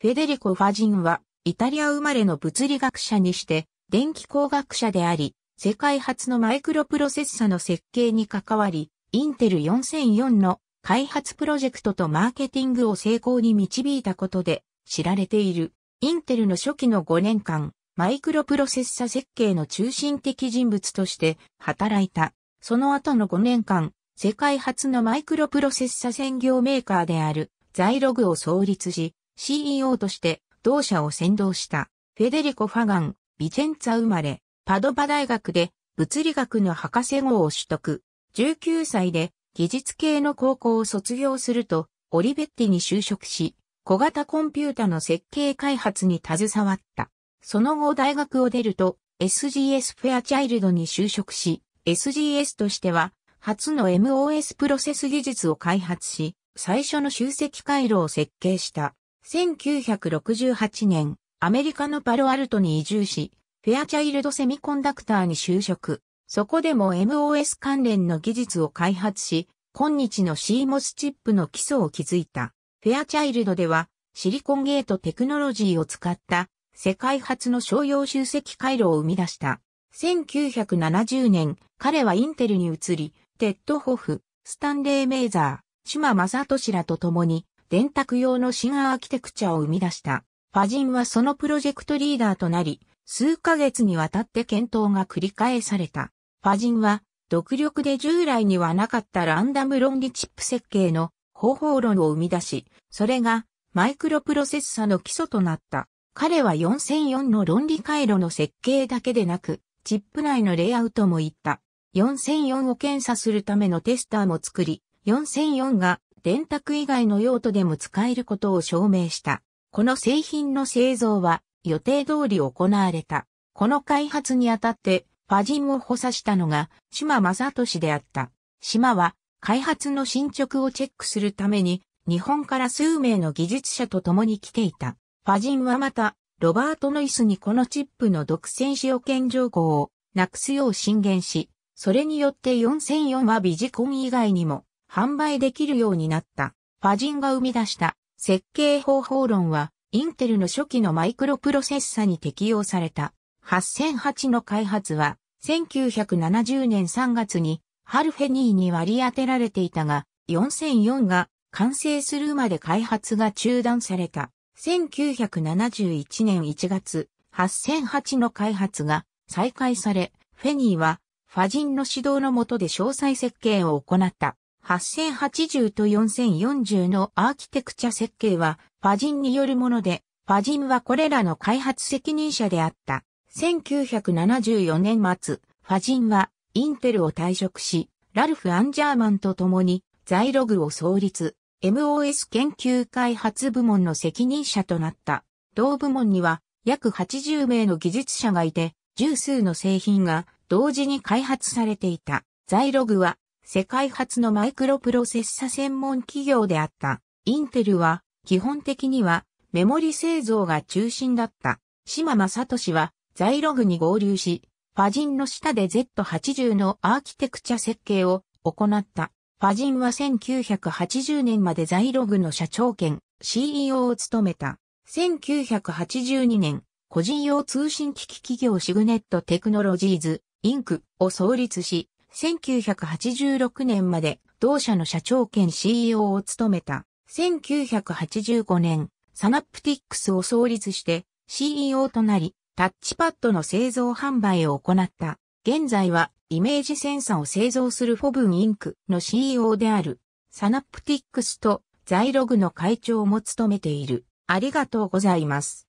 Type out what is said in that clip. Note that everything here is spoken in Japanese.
フェデリコ・ファジンは、イタリア生まれの物理学者にして、電気工学者であり、世界初のマイクロプロセッサの設計に関わり、インテル4004の開発プロジェクトとマーケティングを成功に導いたことで知られている。インテルの初期の5年間、マイクロプロセッサ設計の中心的人物として働いた。その後の5年間、世界初のマイクロプロセッサ専業メーカーであるザイログを創立し、CEO として同社を先導した、フェデリコ・ファガン、ビチェンツァ生まれ、パドバ大学で物理学の博士号を取得。19歳で技術系の高校を卒業すると、オリベッティに就職し、小型コンピュータの設計開発に携わった。その後大学を出ると、SGS フェアチャイルドに就職し、SGS としては、初の MOS プロセス技術を開発し、最初の集積回路を設計した。1968年、アメリカのパロアルトに移住し、フェアチャイルドセミコンダクターに就職。そこでも MOS 関連の技術を開発し、今日の CMOS チップの基礎を築いた。フェアチャイルドでは、シリコンゲートテクノロジーを使った世界初の商用集積回路を生み出した。1970年、彼はインテルに移り、テッド・ホフ、スタンレー・メイザー、シュマ・マサトシらと共に電卓用の新アーキテクチャを生み出した。ファジンはそのプロジェクトリーダーとなり、数ヶ月にわたって検討が繰り返された。ファジンは、独力で従来にはなかったランダム論理チップ設計の方法論を生み出し、それがマイクロプロセッサの基礎となった。彼は4004の論理回路の設計だけでなく、チップ内のレイアウトも言った。4004を検査するためのテスターも作り、4004が電卓以外の用途でも使えることを証明した。この製品の製造は予定通り行われた。この開発にあたってファジンを補佐したのが島正俊であった。島は開発の進捗をチェックするために日本から数名の技術者と共に来ていた。ファジンはまたロバート・ノイスにこのチップの独占使用権情報をなくすよう進言し、それによって4004はビジコン以外にも販売できるようになった。ファジンが生み出した設計方法論は、インテルの初期のマイクロプロセッサに適用された。8008の開発は、1970年3月にハルフェニーに割り当てられていたが、4004が完成するまで開発が中断された。1971年1月、8008の開発が再開され、フェニーはファジンの指導の下で詳細設計を行った。8080と4040のアーキテクチャ設計はファジンによるもので、ファジンはこれらの開発責任者であった。1974年末、ファジンはインテルを退職し、ラルフ・アンジャーマンと共にザイログを創立、MOS 研究開発部門の責任者となった。同部門には約80名の技術者がいて、十数の製品が同時に開発されていた。ザイログは世界初のマイクロプロセッサ専門企業であった。インテルは、基本的には、メモリ製造が中心だった。島正俊は、ザイログに合流し、ファジンの下で Z80 のアーキテクチャ設計を行った。ファジンは1980年までザイログの社長兼 CEO を務めた。1982年、個人用通信機器企業シグネットテクノロジーズ、インクを創立し、1986年まで同社の社長兼 CEO を務めた。1985年、サナプティックスを創立して CEO となり、タッチパッドの製造販売を行った。現在はイメージセンサを製造するフォブンインクの CEO であるサナプティックスとザイログの会長も務めている。ありがとうございます。